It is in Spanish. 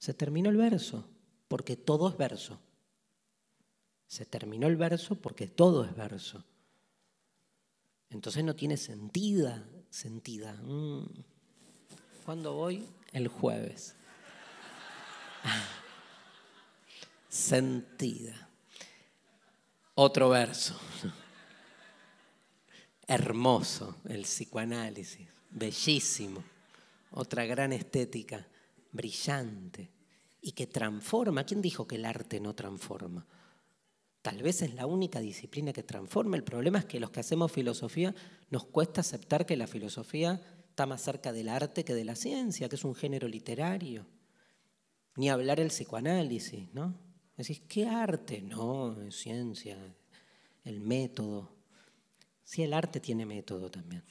Se terminó el verso, porque todo es verso. Se terminó el verso porque todo es verso. Entonces no tiene sentida, sentida. Mm. ¿Cuándo voy? El jueves. sentida. Otro verso. Hermoso el psicoanálisis, bellísimo. Otra gran estética brillante y que transforma. ¿Quién dijo que el arte no transforma? Tal vez es la única disciplina que transforma. El problema es que los que hacemos filosofía nos cuesta aceptar que la filosofía está más cerca del arte que de la ciencia, que es un género literario. Ni hablar el psicoanálisis, ¿no? Decís, ¿qué arte? No, es ciencia, el método. Sí, el arte tiene método también.